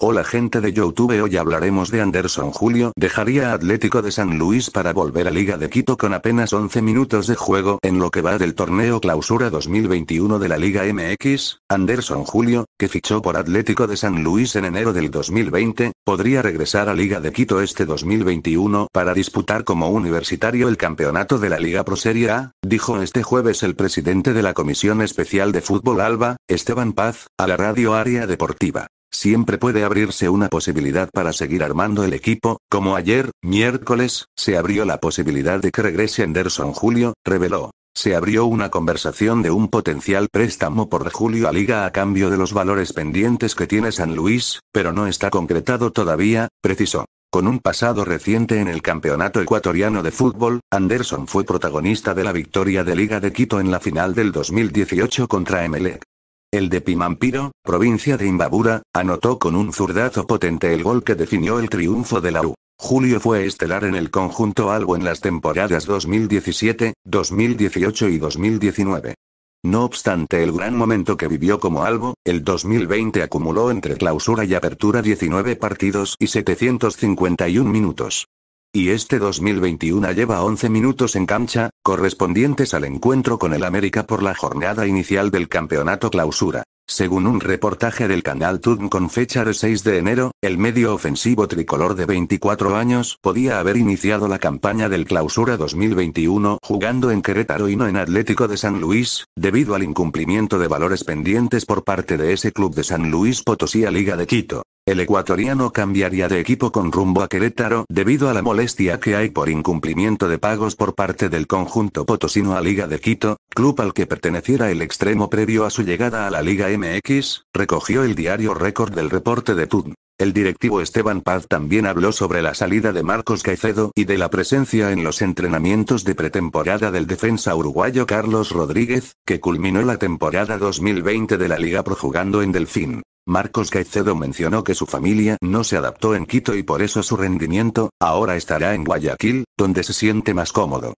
Hola gente de Youtube hoy hablaremos de Anderson Julio dejaría Atlético de San Luis para volver a Liga de Quito con apenas 11 minutos de juego en lo que va del torneo clausura 2021 de la Liga MX, Anderson Julio, que fichó por Atlético de San Luis en enero del 2020, podría regresar a Liga de Quito este 2021 para disputar como universitario el campeonato de la Liga Pro Serie A, dijo este jueves el presidente de la Comisión Especial de Fútbol Alba, Esteban Paz, a la radio Área Deportiva. Siempre puede abrirse una posibilidad para seguir armando el equipo, como ayer, miércoles, se abrió la posibilidad de que regrese Anderson Julio, reveló. Se abrió una conversación de un potencial préstamo por Julio a Liga a cambio de los valores pendientes que tiene San Luis, pero no está concretado todavía, precisó. Con un pasado reciente en el Campeonato Ecuatoriano de Fútbol, Anderson fue protagonista de la victoria de Liga de Quito en la final del 2018 contra Emelec. El de Pimampiro, provincia de Imbabura, anotó con un zurdazo potente el gol que definió el triunfo de la U. Julio fue estelar en el conjunto albo en las temporadas 2017, 2018 y 2019. No obstante el gran momento que vivió como albo, el 2020 acumuló entre clausura y apertura 19 partidos y 751 minutos y este 2021 lleva 11 minutos en cancha, correspondientes al encuentro con el América por la jornada inicial del campeonato clausura. Según un reportaje del canal TUDN con fecha de 6 de enero, el medio ofensivo tricolor de 24 años podía haber iniciado la campaña del clausura 2021 jugando en Querétaro y no en Atlético de San Luis, debido al incumplimiento de valores pendientes por parte de ese club de San Luis Potosí a Liga de Quito. El ecuatoriano cambiaría de equipo con rumbo a Querétaro debido a la molestia que hay por incumplimiento de pagos por parte del conjunto potosino a Liga de Quito, club al que perteneciera el extremo previo a su llegada a la Liga MX, recogió el diario Récord del reporte de TUD. El directivo Esteban Paz también habló sobre la salida de Marcos Caicedo y de la presencia en los entrenamientos de pretemporada del defensa uruguayo Carlos Rodríguez, que culminó la temporada 2020 de la Liga Pro jugando en Delfín. Marcos Caicedo mencionó que su familia no se adaptó en Quito y por eso su rendimiento, ahora estará en Guayaquil, donde se siente más cómodo.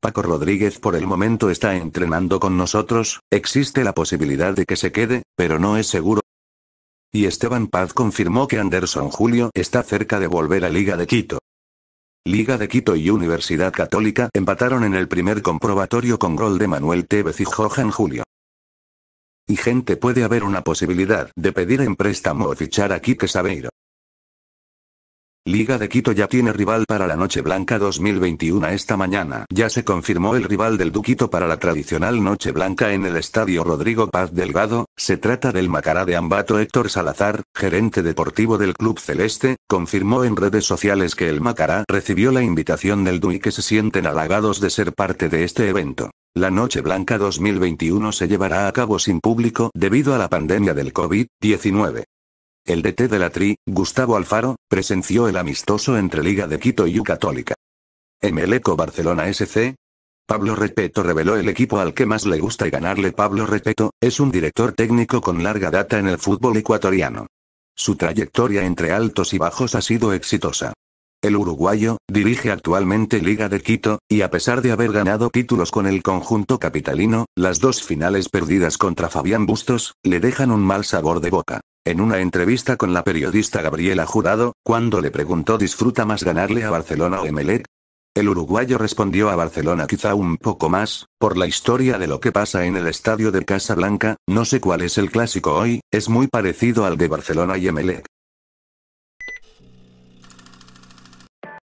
Paco Rodríguez por el momento está entrenando con nosotros, existe la posibilidad de que se quede, pero no es seguro. Y Esteban Paz confirmó que Anderson Julio está cerca de volver a Liga de Quito. Liga de Quito y Universidad Católica empataron en el primer comprobatorio con gol de Manuel Tevez y Johan Julio. Y gente puede haber una posibilidad de pedir en préstamo o fichar a Quique Sabeiro. Liga de Quito ya tiene rival para la Noche Blanca 2021 esta mañana. Ya se confirmó el rival del Duquito para la tradicional Noche Blanca en el Estadio Rodrigo Paz Delgado. Se trata del Macará de Ambato Héctor Salazar, gerente deportivo del Club Celeste, confirmó en redes sociales que el Macará recibió la invitación del Du y que se sienten halagados de ser parte de este evento. La Noche Blanca 2021 se llevará a cabo sin público debido a la pandemia del COVID-19. El DT de la TRI, Gustavo Alfaro, presenció el amistoso entre Liga de Quito y Ucatólica. Católica. Barcelona SC, Pablo Repeto reveló el equipo al que más le gusta y ganarle. Pablo Repeto es un director técnico con larga data en el fútbol ecuatoriano. Su trayectoria entre altos y bajos ha sido exitosa. El uruguayo, dirige actualmente Liga de Quito, y a pesar de haber ganado títulos con el conjunto capitalino, las dos finales perdidas contra Fabián Bustos, le dejan un mal sabor de boca. En una entrevista con la periodista Gabriela Jurado, cuando le preguntó ¿disfruta más ganarle a Barcelona o Emelec? El uruguayo respondió a Barcelona quizá un poco más, por la historia de lo que pasa en el estadio de Casablanca, no sé cuál es el clásico hoy, es muy parecido al de Barcelona y Emelec.